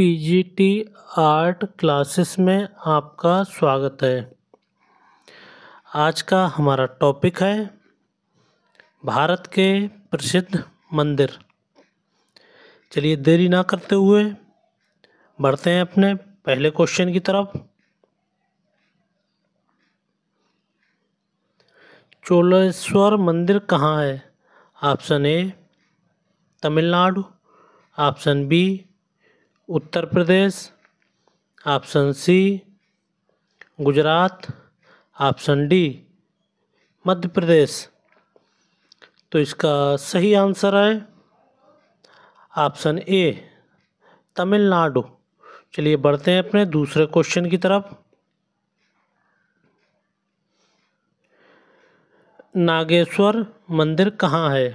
T G T art classes में आपका स्वागत है आज का हमारा टॉपिक है भारत के प्रसिद्ध मंदिर चलिए देरी ना करते हुए बढ़ते हैं अपने पहले क्वेश्चन की तरफ चोलेश्वर मंदिर कहाँ है option A Tamil Nadu option B Uttar Pradesh option C Gujarat option D Madhya Pradesh तो इसका सही आंसर है ऑप्शन ए तमिलनाडु चलिए बढ़ते हैं अपने दूसरे क्वेश्चन की तरफ नागेश्वर मंदिर कहाँ है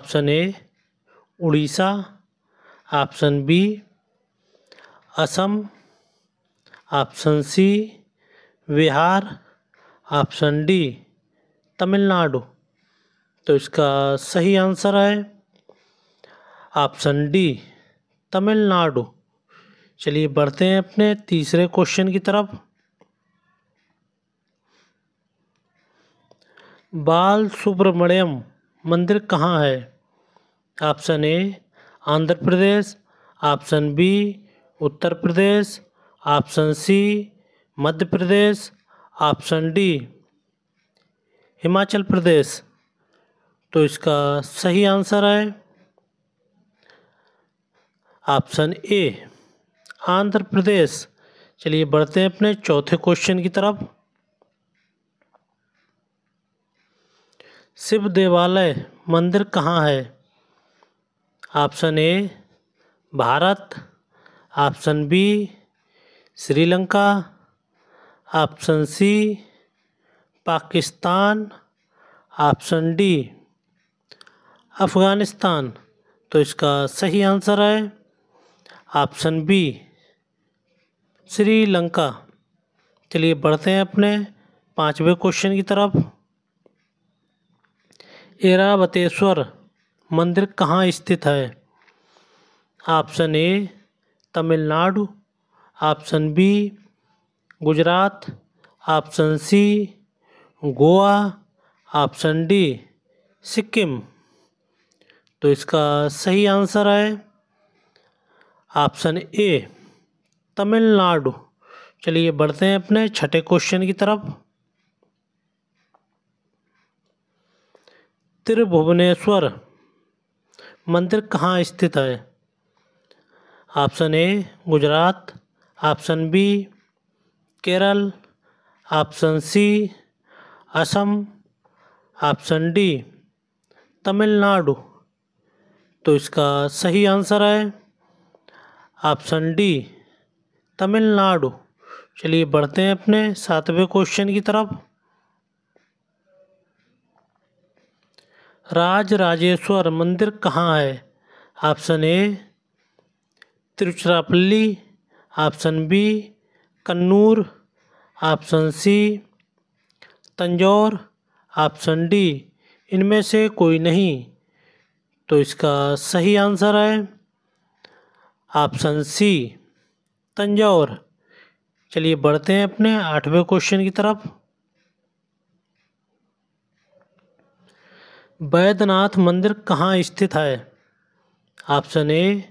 option A Orissa option B Assam option C Bihar option D Tamil Nadu तो इसका सही आंसर है ऑप्शन डी तमिलनाडु चलिए बढ़ते हैं अपने तीसरे क्वेश्चन की तरफ बाल सुब्रमण्यम मंदिर कहाँ है option A Andhra Pradesh option B Uttar Pradesh option C Madhya Pradesh option D Himachal Pradesh तो इसका सही आंसर है ऑप्शन ए आंध्र प्रदेश चलिए बढ़ते हैं अपने चौथे क्वेश्चन की तरफ शिव देवालय मंदिर कहाँ है option A Bharat option B Sri Lanka option C Pakistan option D Afghanistan तो इसका सही आंसर है ऑप्शन बी श्रीलंका चलिए बढ़ते हैं अपने पांचवें क्वेश्चन की तरफ एरावतेश्वर मंदिर कहाँ स्थित है option A Tamil Nadu option B Gujarat option C Goa option D Sikkim तो इसका सही आंसर है ऑप्शन ए तमिलनाडु चलिए बढ़ते हैं अपने छठे क्वेश्चन की तरफ त्रिभुवनेश्वर मंदिर कहाँ स्थित है option A Gujarat option B Kerala option C Assam option D Tamil Nadu तो इसका सही आंसर है ऑप्शन डी तमिलनाडु चलिए बढ़ते हैं अपने सातवें क्वेश्चन की तरफ राज राजेश्वर मंदिर कहाँ है option A Tiruchirappalli option B Kannur option C Tanjore option D इनमें से कोई नहीं तो इसका सही आंसर है ऑप्शन सी तंजौर चलिए बढ़ते हैं अपने आठवें क्वेश्चन की तरफ बैद्यनाथ मंदिर कहाँ स्थित है option A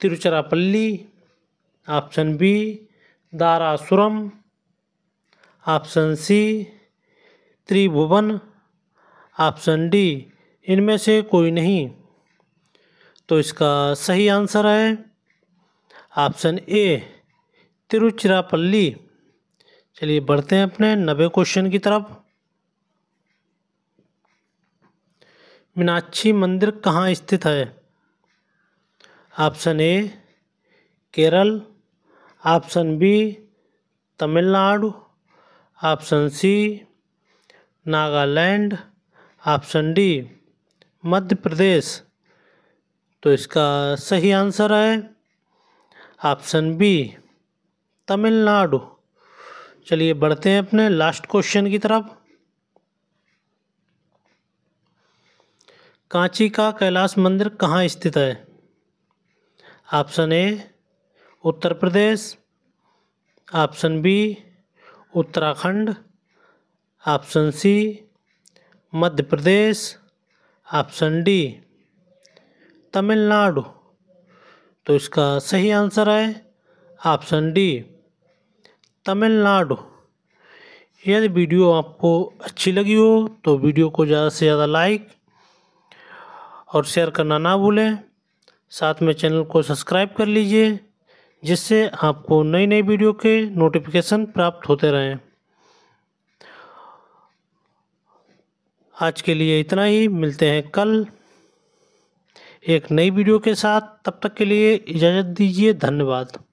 Tiruchirappalli option B Darasuram option C Tribhuvan option D इनमें से कोई नहीं तो इसका सही आंसर है ऑप्शन ए तिरुचिरापल्ली चलिए बढ़ते हैं अपने नवे क्वेश्चन की तरफ मीनाक्षी मंदिर कहाँ स्थित है option A Kerala option B Tamil Nadu option C Nagaland option D Madhya Pradesh तो इसका सही आंसर है ऑप्शन बी तमिलनाडु चलिए बढ़ते हैं अपने लास्ट क्वेश्चन की तरफ कांची का कैलाश मंदिर कहाँ स्थित है option A Uttar Pradesh option B Uttarakhand option C Madhya Pradesh option D Tamil Nadu तो इसका सही आंसर है ऑप्शन डी तमिलनाडु यदि वीडियो आपको अच्छी लगी हो तो वीडियो को ज़्यादा से ज़्यादा लाइक और शेयर करना ना भूलें साथ में चैनल को सब्सक्राइब कर लीजिए जिससे आपको नई नई वीडियो के नोटिफिकेशन प्राप्त होते रहें आज के लिए इतना ही मिलते हैं कल एक नई वीडियो के साथ तब तक के लिए इजाज़त दीजिए धन्यवाद